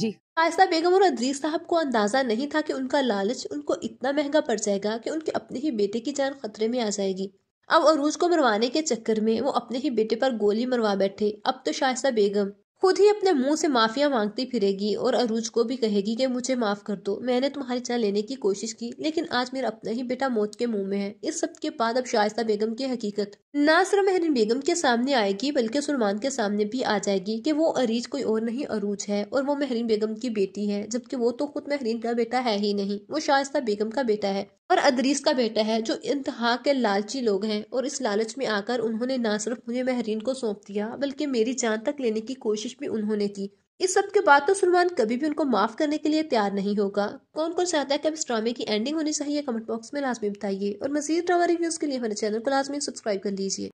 जी आयस्ता बेगम और अदरीस साहब को अंदाजा नहीं था कि उनका लालच उनको इतना महंगा पड़ जाएगा कि उनके अपने ही बेटे की जान खतरे में आ जाएगी अब अरूज को मरवाने के चक्कर में वो अपने ही बेटे पर गोली मरवा बैठे अब तो शायस्ता बेगम खुद ही अपने मुंह से माफिया मांगती फिरेगी और अरूज को भी कहेगी कि मुझे माफ कर दो मैंने तुम्हारी जान लेने की कोशिश की लेकिन आज मेरा अपना ही बेटा मौत के मुंह में है इस सब के बाद अब शायस्ता बेगम की हकीकत न सिर्फ महरीन बेगम के सामने आएगी बल्कि सुरमान के सामने भी आ जाएगी कि वो अरीज कोई और नहीं अरूज है और वो महरीन बेगम की बेटी है जबकि वो तो खुद महरीन का बेटा है ही नहीं वो शाइस्ता बेगम का बेटा है और अदरीस का बेटा है जो इंतहा के लालची लोग हैं और इस लालच में आकर उन्होंने ना सिर्फ मुझे महरीन को सौंप दिया बल्कि मेरी जान तक लेने की कोशिश कोशिश भी उन्होंने की इस सब के बाद तो सलमान कभी भी उनको माफ करने के लिए तैयार नहीं होगा कौन कौन चाहता है कि अब इस ड्रामे की एंडिंग होनी चाहिए कमेंट बॉक्स में लाजमी बताइए और मजीद ड्रामा रिव्यूज के लिए हमारे चैनल को लाजमी सब्सक्राइब कर लीजिए